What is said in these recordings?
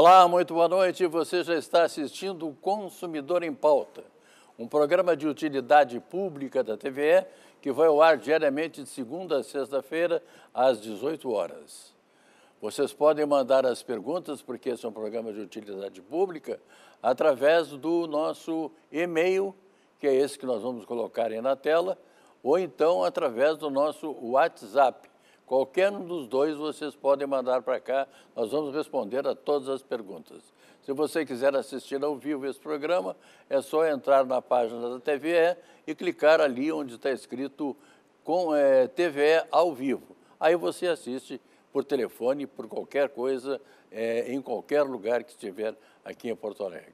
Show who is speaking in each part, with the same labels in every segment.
Speaker 1: Olá, muito boa noite. Você já está assistindo o Consumidor em Pauta, um programa de utilidade pública da TVE que vai ao ar diariamente de segunda a sexta-feira, às 18 horas. Vocês podem mandar as perguntas, porque esse é um programa de utilidade pública, através do nosso e-mail, que é esse que nós vamos colocar aí na tela, ou então através do nosso WhatsApp, Qualquer um dos dois vocês podem mandar para cá, nós vamos responder a todas as perguntas. Se você quiser assistir ao vivo esse programa, é só entrar na página da TVE e clicar ali onde está escrito com é, TVE ao vivo. Aí você assiste por telefone, por qualquer coisa, é, em qualquer lugar que estiver aqui em Porto Alegre.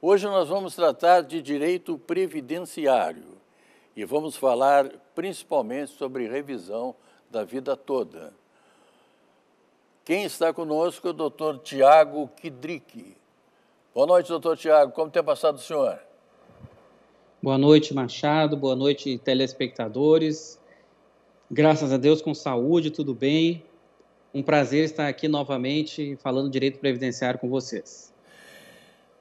Speaker 1: Hoje nós vamos tratar de direito previdenciário e vamos falar principalmente sobre revisão da vida toda. Quem está conosco é o doutor Tiago Kidrick. Boa noite, doutor Tiago. Como tem passado o senhor?
Speaker 2: Boa noite, Machado. Boa noite, telespectadores. Graças a Deus, com saúde, tudo bem. Um prazer estar aqui novamente falando direito previdenciário com vocês.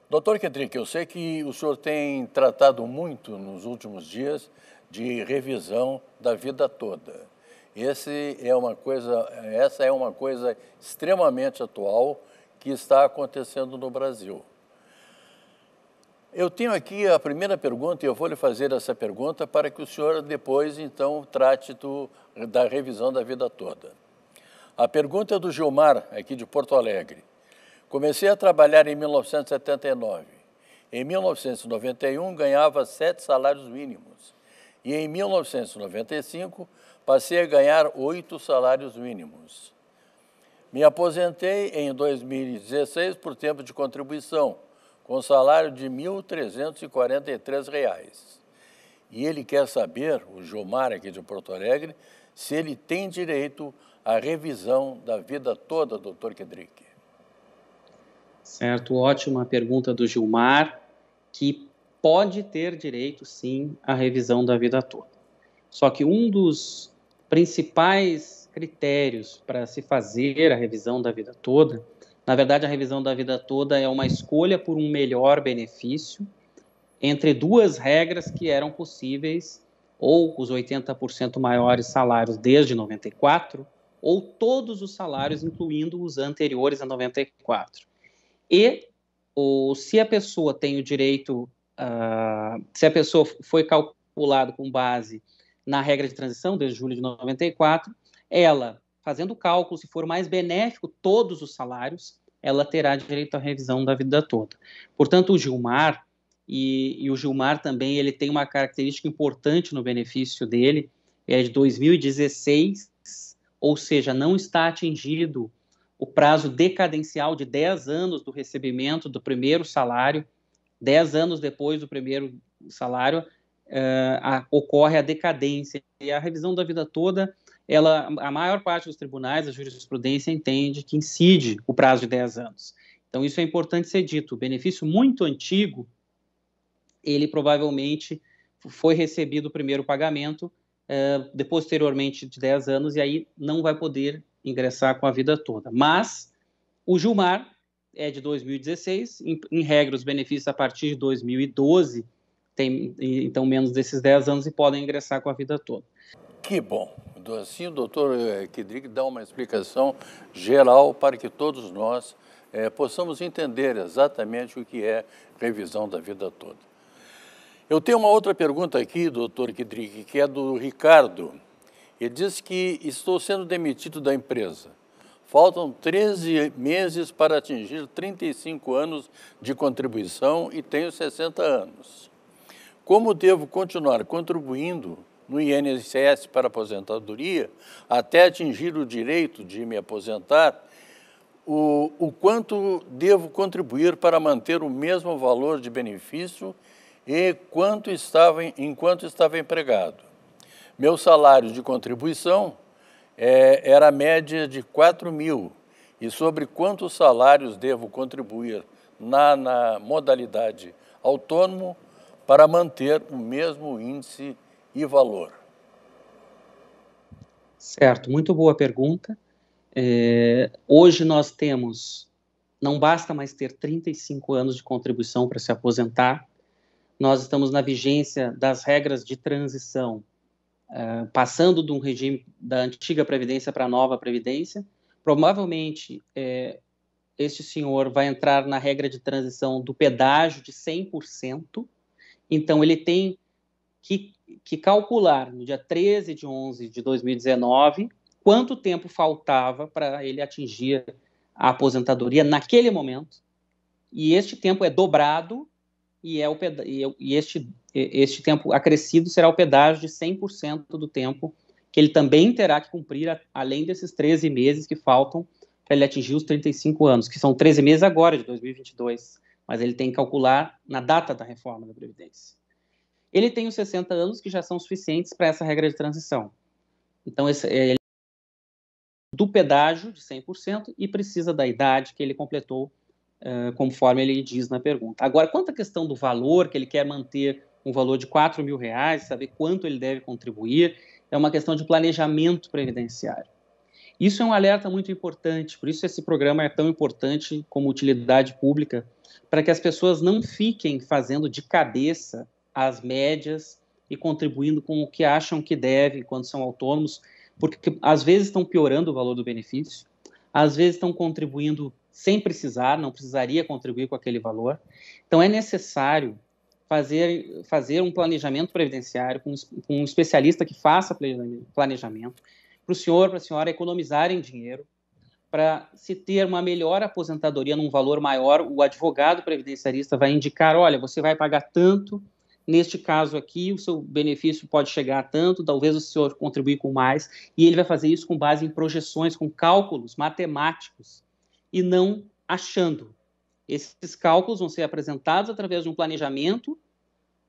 Speaker 1: Doutor Kedrick, eu sei que o senhor tem tratado muito nos últimos dias de revisão da vida toda. Esse é uma coisa, essa é uma coisa extremamente atual que está acontecendo no Brasil. Eu tenho aqui a primeira pergunta e eu vou lhe fazer essa pergunta para que o senhor depois, então, trate do, da revisão da vida toda. A pergunta é do Gilmar, aqui de Porto Alegre. Comecei a trabalhar em 1979. Em 1991, ganhava sete salários mínimos. E em 1995, passei a ganhar oito salários mínimos. Me aposentei em 2016 por tempo de contribuição, com salário de R$ 1.343. E ele quer saber, o Gilmar aqui de Porto Alegre, se ele tem direito à revisão da vida toda, doutor Kedrick.
Speaker 2: Certo, ótima pergunta do Gilmar, que pode ter direito, sim, à revisão da vida toda. Só que um dos principais critérios para se fazer a revisão da vida toda. Na verdade, a revisão da vida toda é uma escolha por um melhor benefício entre duas regras que eram possíveis, ou os 80% maiores salários desde 94, ou todos os salários, incluindo os anteriores a 94. E ou, se a pessoa tem o direito, uh, se a pessoa foi calculado com base na regra de transição desde julho de 94, ela, fazendo o cálculo, se for mais benéfico todos os salários, ela terá direito à revisão da vida toda. Portanto, o Gilmar, e, e o Gilmar também, ele tem uma característica importante no benefício dele, é de 2016, ou seja, não está atingido o prazo decadencial de 10 anos do recebimento do primeiro salário, 10 anos depois do primeiro salário, uh, a, ocorre a decadência e a revisão da vida toda, ela, a maior parte dos tribunais, a jurisprudência entende que incide o prazo de 10 anos. Então isso é importante ser dito. O benefício muito antigo, ele provavelmente foi recebido o primeiro pagamento, uh, eh, de, posteriormente de 10 anos, e aí não vai poder ingressar com a vida toda. Mas o Gilmar é de 2016, em, em regra, os benefícios a partir de 2012 têm então menos desses 10 anos e podem ingressar com a vida toda. Que bom.
Speaker 1: Assim o doutor eh, Kedrick dá uma explicação geral para que todos nós é, possamos entender exatamente o que é revisão da vida toda. Eu tenho uma outra pergunta aqui, doutor Kedrick, que é do Ricardo. Ele diz que estou sendo demitido da empresa. Faltam 13 meses para atingir 35 anos de contribuição e tenho 60 anos. Como devo continuar contribuindo no INSS para aposentadoria até atingir o direito de me aposentar? O, o quanto devo contribuir para manter o mesmo valor de benefício e quanto estava, enquanto estava empregado? Meu salário de contribuição é, era média de 4 mil. E sobre quantos salários devo contribuir na, na modalidade autônomo para manter o mesmo índice e valor?
Speaker 2: Certo, muito boa pergunta. É, hoje nós temos, não basta mais ter 35 anos de contribuição para se aposentar, nós estamos na vigência das regras de transição, é, passando de um regime da antiga Previdência para a nova Previdência. Provavelmente, é, este senhor vai entrar na regra de transição do pedágio de 100%, então, ele tem que, que calcular no dia 13 de 11 de 2019 quanto tempo faltava para ele atingir a aposentadoria naquele momento. E este tempo é dobrado e, é o é e este, este tempo acrescido será o pedágio de 100% do tempo que ele também terá que cumprir, além desses 13 meses que faltam para ele atingir os 35 anos, que são 13 meses agora de 2022 mas ele tem que calcular na data da reforma da Previdência. Ele tem os 60 anos que já são suficientes para essa regra de transição. Então, esse, é, ele do pedágio de 100% e precisa da idade que ele completou, uh, conforme ele diz na pergunta. Agora, quanto à questão do valor, que ele quer manter um valor de 4 mil reais, saber quanto ele deve contribuir, é uma questão de planejamento previdenciário. Isso é um alerta muito importante, por isso esse programa é tão importante como utilidade pública, para que as pessoas não fiquem fazendo de cabeça as médias e contribuindo com o que acham que deve quando são autônomos, porque às vezes estão piorando o valor do benefício, às vezes estão contribuindo sem precisar, não precisaria contribuir com aquele valor. Então é necessário fazer, fazer um planejamento previdenciário com, com um especialista que faça planejamento, para o senhor, para a senhora economizarem dinheiro, para se ter uma melhor aposentadoria num valor maior, o advogado previdenciarista vai indicar, olha, você vai pagar tanto, neste caso aqui, o seu benefício pode chegar a tanto, talvez o senhor contribuir com mais, e ele vai fazer isso com base em projeções, com cálculos matemáticos, e não achando. Esses cálculos vão ser apresentados através de um planejamento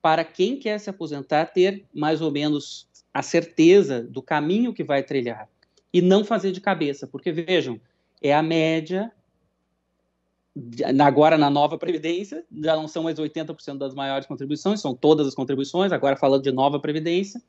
Speaker 2: para quem quer se aposentar ter mais ou menos a certeza do caminho que vai trilhar e não fazer de cabeça, porque vejam, é a média agora na nova previdência, já não são mais 80% das maiores contribuições, são todas as contribuições, agora falando de nova previdência,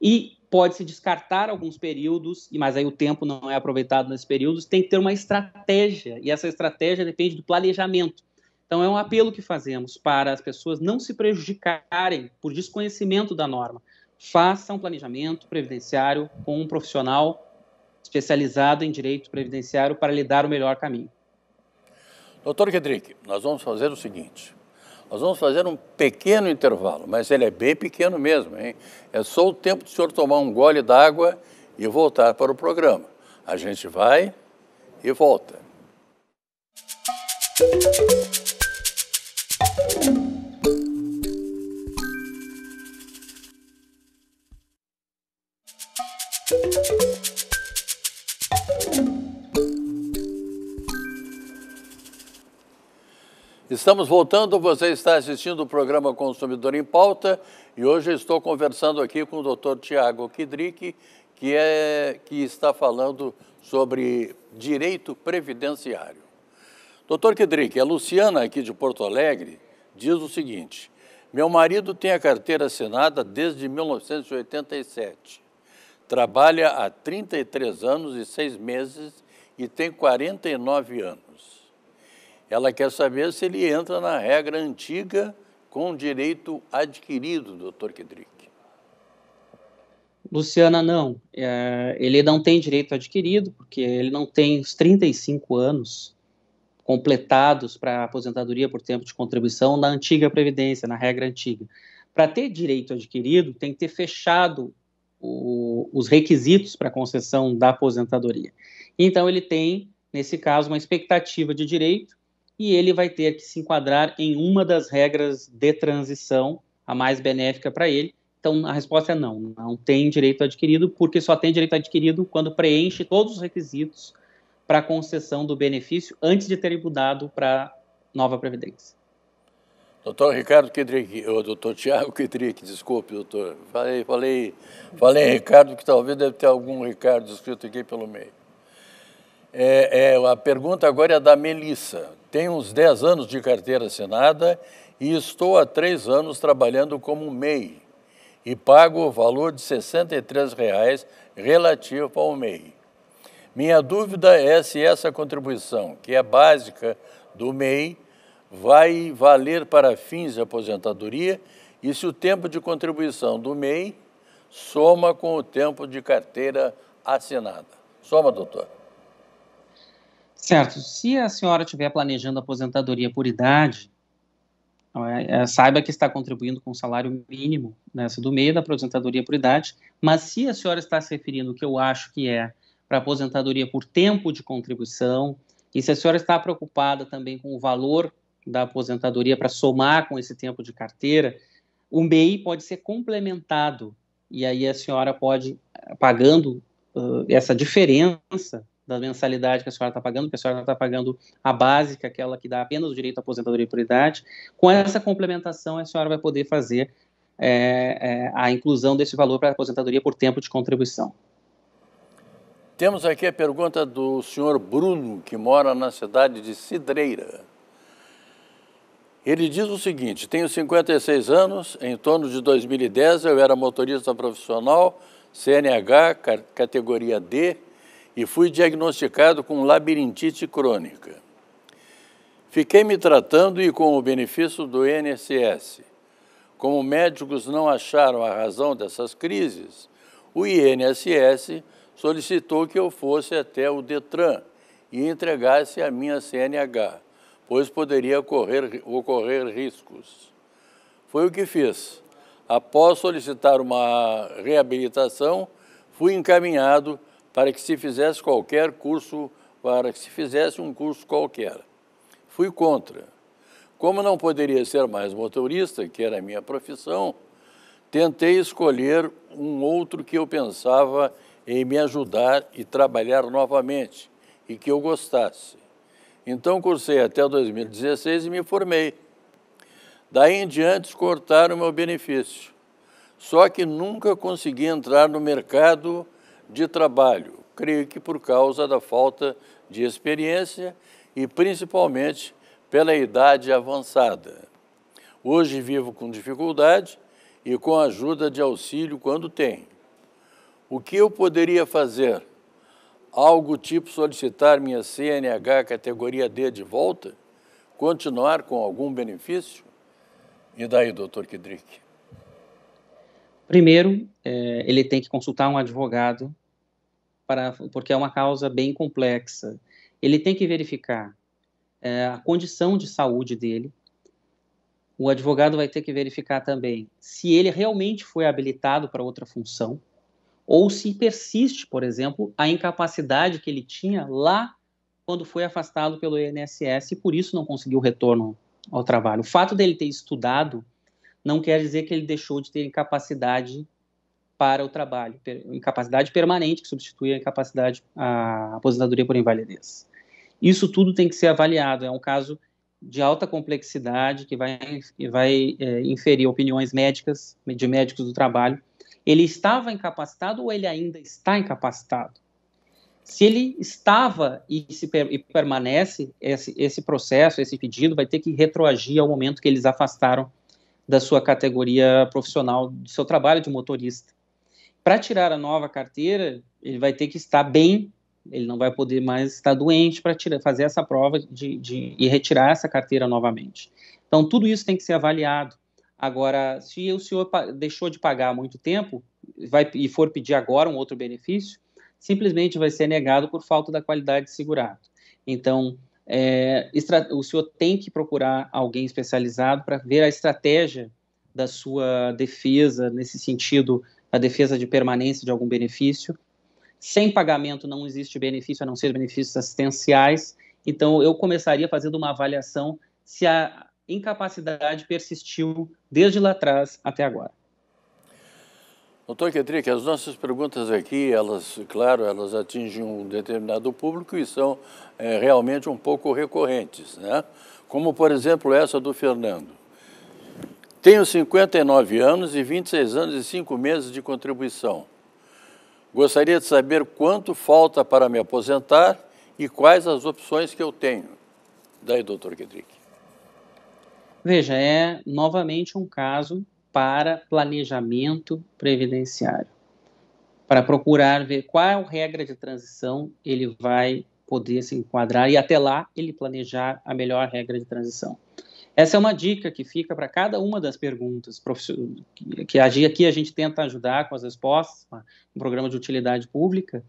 Speaker 2: e pode-se descartar alguns períodos, mas aí o tempo não é aproveitado nesses períodos, tem que ter uma estratégia, e essa estratégia depende do planejamento. Então é um apelo que fazemos para as pessoas não se prejudicarem por desconhecimento da norma, faça um planejamento previdenciário com um profissional especializado em direito
Speaker 1: previdenciário para lhe dar o melhor caminho. Doutor Kedrick, nós vamos fazer o seguinte. Nós vamos fazer um pequeno intervalo, mas ele é bem pequeno mesmo, hein? É só o tempo do senhor tomar um gole d'água e voltar para o programa. A gente vai e volta. Estamos voltando, você está assistindo o programa Consumidor em Pauta e hoje estou conversando aqui com o doutor Tiago Kidrick, que, é, que está falando sobre direito previdenciário. Doutor Kidrick, a é Luciana aqui de Porto Alegre diz o seguinte, meu marido tem a carteira assinada desde 1987, trabalha há 33 anos e 6 meses e tem 49 anos ela quer saber se ele entra na regra antiga com direito adquirido, doutor Kedrick.
Speaker 2: Luciana, não. É, ele não tem direito adquirido, porque ele não tem os 35 anos completados para aposentadoria por tempo de contribuição na antiga Previdência, na regra antiga. Para ter direito adquirido, tem que ter fechado o, os requisitos para concessão da aposentadoria. Então, ele tem, nesse caso, uma expectativa de direito e ele vai ter que se enquadrar em uma das regras de transição, a mais benéfica para ele. Então a resposta é não, não tem direito adquirido, porque só tem direito adquirido quando preenche todos os requisitos para a concessão do benefício antes de ter mudado para nova previdência.
Speaker 1: Doutor Ricardo Kedrick, ou doutor Tiago Kedrick, desculpe, doutor. Falei, falei, falei Ricardo, que talvez deve ter algum Ricardo escrito aqui pelo meio. É, é, a pergunta agora é da Melissa. Tenho uns 10 anos de carteira assinada e estou há três anos trabalhando como MEI e pago o valor de R$ 63,00 relativo ao MEI. Minha dúvida é se essa contribuição, que é básica do MEI, vai valer para fins de aposentadoria e se o tempo de contribuição do MEI soma com o tempo de carteira assinada. Soma, doutor.
Speaker 2: Certo. Se a senhora estiver planejando aposentadoria por idade, é, é, saiba que está contribuindo com o salário mínimo nessa do meio da aposentadoria por idade, mas se a senhora está se referindo, que eu acho que é, para aposentadoria por tempo de contribuição, e se a senhora está preocupada também com o valor da aposentadoria para somar com esse tempo de carteira, o MEI pode ser complementado, e aí a senhora pode, eh, pagando uh, essa diferença, da mensalidade que a senhora está pagando, porque a senhora está pagando a básica, é aquela que dá apenas o direito à aposentadoria por idade. Com essa complementação, a senhora vai poder fazer é, é, a inclusão desse valor para a aposentadoria por tempo de contribuição.
Speaker 1: Temos aqui a pergunta do senhor Bruno, que mora na cidade de Cidreira. Ele diz o seguinte: tenho 56 anos, em torno de 2010 eu era motorista profissional, CNH, categoria D, e fui diagnosticado com labirintite crônica. Fiquei me tratando e com o benefício do INSS. Como médicos não acharam a razão dessas crises, o INSS solicitou que eu fosse até o Detran e entregasse a minha CNH, pois poderia ocorrer, ocorrer riscos. Foi o que fiz. Após solicitar uma reabilitação, fui encaminhado para que se fizesse qualquer curso, para que se fizesse um curso qualquer. Fui contra. Como não poderia ser mais motorista, que era a minha profissão, tentei escolher um outro que eu pensava em me ajudar e trabalhar novamente e que eu gostasse. Então cursei até 2016 e me formei. Daí em diante cortaram meu benefício. Só que nunca consegui entrar no mercado de trabalho, creio que por causa da falta de experiência e principalmente pela idade avançada. Hoje vivo com dificuldade e com ajuda de auxílio quando tem. O que eu poderia fazer? Algo tipo solicitar minha CNH categoria D de volta? Continuar com algum benefício? E daí, doutor Kidrick? Primeiro, eh,
Speaker 2: ele tem que consultar um advogado para, porque é uma causa bem complexa. Ele tem que verificar é, a condição de saúde dele. O advogado vai ter que verificar também se ele realmente foi habilitado para outra função ou se persiste, por exemplo, a incapacidade que ele tinha lá quando foi afastado pelo INSS e por isso não conseguiu retorno ao trabalho. O fato dele ter estudado não quer dizer que ele deixou de ter incapacidade para o trabalho, incapacidade permanente que substitui a incapacidade, a aposentadoria por invalidez. Isso tudo tem que ser avaliado, é um caso de alta complexidade que vai, vai é, inferir opiniões médicas, de médicos do trabalho. Ele estava incapacitado ou ele ainda está incapacitado? Se ele estava e, se, e permanece, esse, esse processo, esse pedido vai ter que retroagir ao momento que eles afastaram da sua categoria profissional, do seu trabalho de motorista. Para tirar a nova carteira, ele vai ter que estar bem, ele não vai poder mais estar doente para fazer essa prova de, de, e retirar essa carteira novamente. Então, tudo isso tem que ser avaliado. Agora, se o senhor deixou de pagar há muito tempo vai, e for pedir agora um outro benefício, simplesmente vai ser negado por falta da qualidade de segurado. Então, é, o senhor tem que procurar alguém especializado para ver a estratégia da sua defesa nesse sentido a defesa de permanência de algum benefício. Sem pagamento não existe benefício, a não ser benefícios assistenciais. Então, eu começaria fazendo uma avaliação se a incapacidade persistiu desde lá atrás até agora.
Speaker 1: Doutor Ketrick, as nossas perguntas aqui, elas, claro, elas atingem um determinado público e são é, realmente um pouco recorrentes, né? Como, por exemplo, essa do Fernando. Tenho 59 anos e 26 anos e 5 meses de contribuição. Gostaria de saber quanto falta para me aposentar e quais as opções que eu tenho. Daí, doutor Kedrick.
Speaker 2: Veja, é novamente um caso para planejamento previdenciário, para procurar ver qual regra de transição ele vai poder se enquadrar e até lá ele planejar a melhor regra de transição. Essa é uma dica que fica para cada uma das perguntas que aqui a gente tenta ajudar com as respostas, um programa de utilidade pública,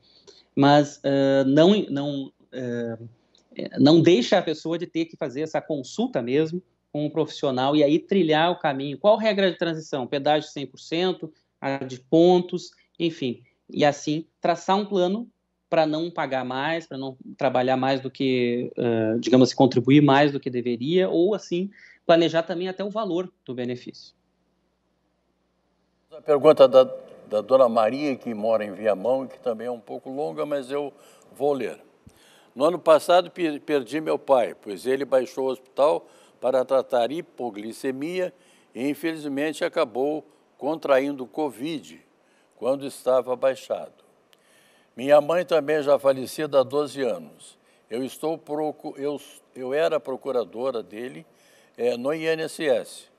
Speaker 2: mas uh, não não uh, não deixa a pessoa de ter que fazer essa consulta mesmo com um profissional e aí trilhar o caminho. Qual regra de transição? Pedágio 100%, a de pontos, enfim. E assim traçar um plano para não pagar mais, para não trabalhar mais do que, uh, digamos assim, contribuir mais do que deveria, ou assim, planejar também até o valor do benefício.
Speaker 1: A pergunta da, da dona Maria, que mora em Viamão, e que também é um pouco longa, mas eu vou ler. No ano passado perdi meu pai, pois ele baixou o hospital para tratar hipoglicemia e infelizmente acabou contraindo Covid quando estava baixado. Minha mãe também é já falecida há 12 anos. Eu, estou procu eu, eu era procuradora dele é, no INSS.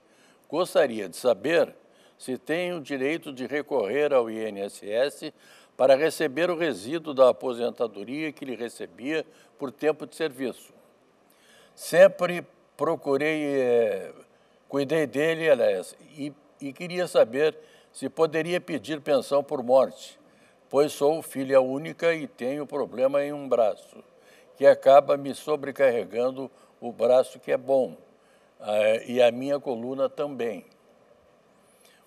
Speaker 1: Gostaria de saber se tem o direito de recorrer ao INSS para receber o resíduo da aposentadoria que lhe recebia por tempo de serviço. Sempre procurei, é, cuidei dele, aliás, e, e queria saber se poderia pedir pensão por morte pois sou filha única e tenho problema em um braço, que acaba me sobrecarregando o braço que é bom, eh, e a minha coluna também.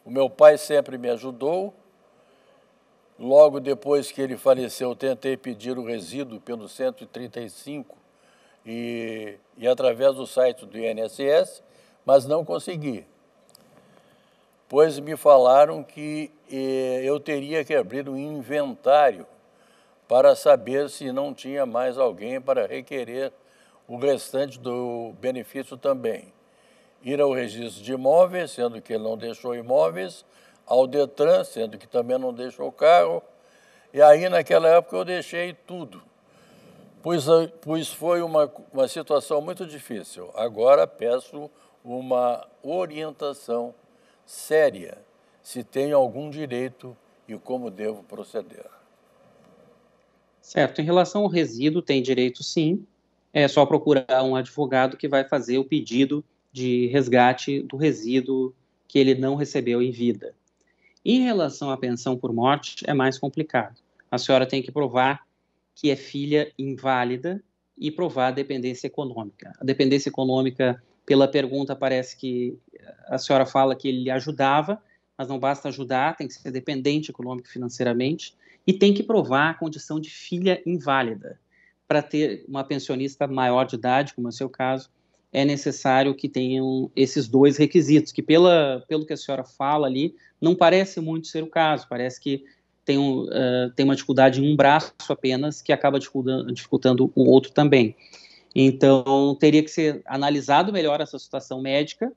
Speaker 1: O meu pai sempre me ajudou. Logo depois que ele faleceu, tentei pedir o resíduo pelo 135 e, e através do site do INSS, mas não consegui pois me falaram que eh, eu teria que abrir um inventário para saber se não tinha mais alguém para requerer o restante do benefício também. Ir ao registro de imóveis, sendo que ele não deixou imóveis, ao Detran, sendo que também não deixou carro, e aí naquela época eu deixei tudo, pois, ah, pois foi uma, uma situação muito difícil. Agora peço uma orientação séria se tenho algum direito e como devo proceder.
Speaker 2: Certo. Em relação ao resíduo, tem direito sim. É só procurar um advogado que vai fazer o pedido de resgate do resíduo que ele não recebeu em vida. Em relação à pensão por morte, é mais complicado. A senhora tem que provar que é filha inválida e provar a dependência econômica. A dependência econômica pela pergunta parece que a senhora fala que ele ajudava, mas não basta ajudar, tem que ser dependente econômico e financeiramente e tem que provar a condição de filha inválida. Para ter uma pensionista maior de idade, como é o seu caso, é necessário que tenham esses dois requisitos, que pela, pelo que a senhora fala ali, não parece muito ser o caso, parece que tem, um, uh, tem uma dificuldade em um braço apenas, que acaba dificultando, dificultando o outro também. Então, teria que ser analisado melhor essa situação médica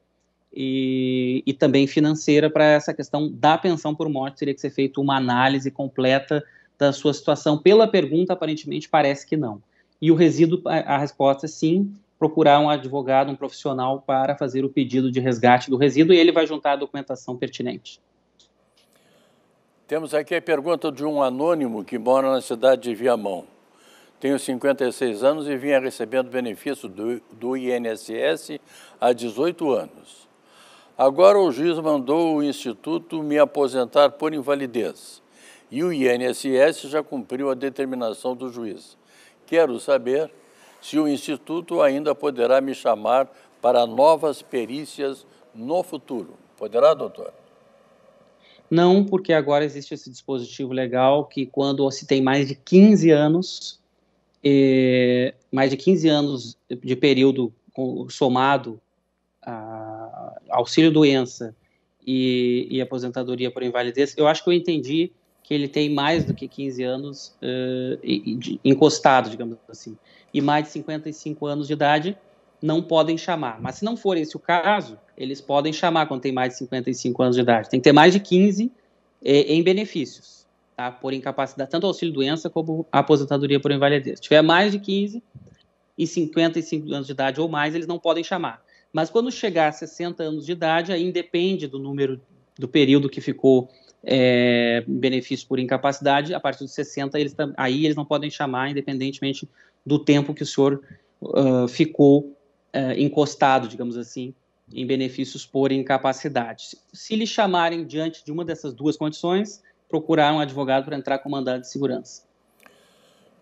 Speaker 2: e, e também financeira para essa questão da pensão por morte. Teria que ser feita uma análise completa da sua situação. Pela pergunta, aparentemente, parece que não. E o resíduo, a, a resposta é sim, procurar um advogado, um profissional para fazer o pedido de resgate do resíduo e ele vai juntar a documentação pertinente.
Speaker 1: Temos aqui a pergunta de um anônimo que mora na cidade de Viamão. Tenho 56 anos e vinha recebendo benefício do, do INSS há 18 anos. Agora o juiz mandou o Instituto me aposentar por invalidez e o INSS já cumpriu a determinação do juiz. Quero saber se o Instituto ainda poderá me chamar para novas perícias no futuro. Poderá, doutor?
Speaker 2: Não, porque agora existe esse dispositivo legal que, quando se tem mais de 15 anos mais de 15 anos de período somado a auxílio-doença e, e, aposentadoria por invalidez, eu acho que eu entendi que ele tem mais do que 15 anos uh, encostado, digamos assim, e mais de 55 anos de idade não podem chamar. Mas se não for esse o caso, eles podem chamar quando tem mais de 55 anos de idade. Tem que ter mais de 15 eh, em benefícios tá? Por incapacidade, tanto auxílio-doença como aposentadoria por invalidez. Se tiver mais de 15 e 55 anos de idade ou mais, eles não podem chamar. Mas quando chegar a 60 anos de idade, aí depende do número, do período que ficou é, benefício por incapacidade, a partir dos 60, eles, aí eles não podem chamar, independentemente do tempo que o senhor uh, ficou uh, encostado, digamos assim, em benefícios por incapacidade. Se lhe chamarem diante de uma dessas duas condições, procurar
Speaker 1: um advogado para entrar com mandado de segurança.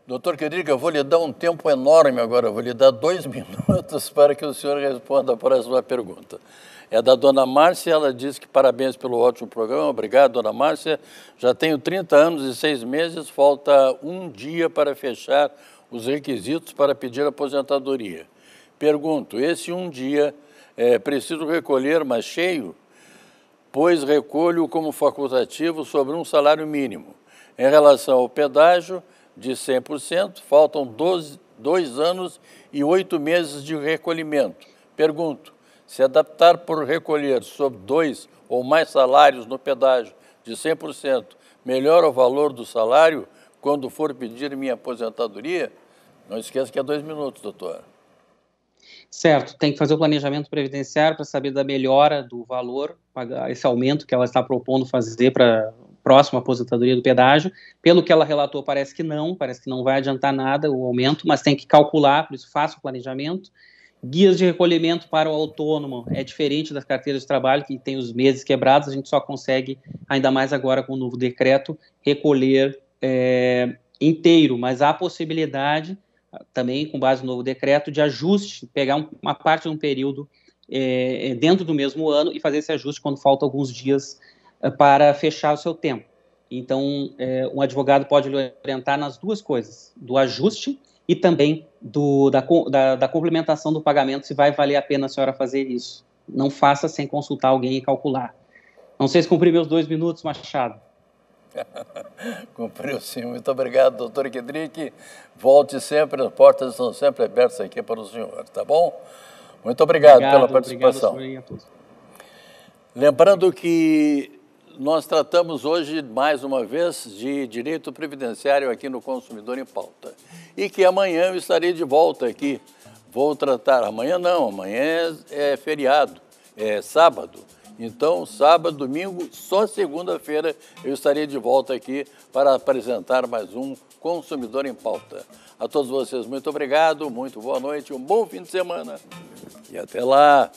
Speaker 1: Doutor Quedrica, eu vou lhe dar um tempo enorme agora, vou lhe dar dois minutos para que o senhor responda a próxima pergunta. É da dona Márcia, ela diz que parabéns pelo ótimo programa. Obrigado, dona Márcia. Já tenho 30 anos e seis meses, falta um dia para fechar os requisitos para pedir aposentadoria. Pergunto, esse um dia é preciso recolher mais cheio? pois recolho como facultativo sobre um salário mínimo. Em relação ao pedágio, de 100%, faltam 12, dois anos e oito meses de recolhimento. Pergunto, se adaptar por recolher sobre dois ou mais salários no pedágio de 100%, melhora o valor do salário quando for pedir minha aposentadoria? Não esqueça que é dois minutos, doutor.
Speaker 2: Certo, tem que fazer o planejamento previdenciário para saber da melhora do valor, esse aumento que ela está propondo fazer para próxima aposentadoria do pedágio. Pelo que ela relatou, parece que não, parece que não vai adiantar nada o aumento, mas tem que calcular, por isso faça o planejamento. Guias de recolhimento para o autônomo é diferente das carteiras de trabalho, que tem os meses quebrados, a gente só consegue, ainda mais agora com o novo decreto, recolher é, inteiro, mas há possibilidade também com base no novo decreto, de ajuste, pegar um, uma parte de um período é, é dentro do mesmo ano e fazer esse ajuste quando falta alguns dias é, para fechar o seu tempo. Então, é, um advogado pode orientar nas duas coisas, do ajuste e também do, da, da, da, complementação do pagamento, se vai valer a pena a senhora fazer isso. Não faça sem consultar alguém e calcular. Não sei se cumpri meus dois minutos, Machado.
Speaker 1: Cumpriu sim. Muito obrigado, doutor Kedrick. Volte sempre, as portas estão sempre abertas aqui para o senhor, tá bom? Muito obrigado, obrigado pela participação. Obrigado, a todos. Lembrando que nós tratamos hoje, mais uma vez, de direito previdenciário aqui no Consumidor em Pauta. E que amanhã eu estarei de volta aqui. Vou tratar, amanhã não, amanhã é, é feriado, é sábado então, sábado, domingo, só segunda-feira eu estarei de volta aqui para apresentar mais um Consumidor em Pauta. A todos vocês, muito obrigado, muito boa noite, um bom fim de semana e até lá!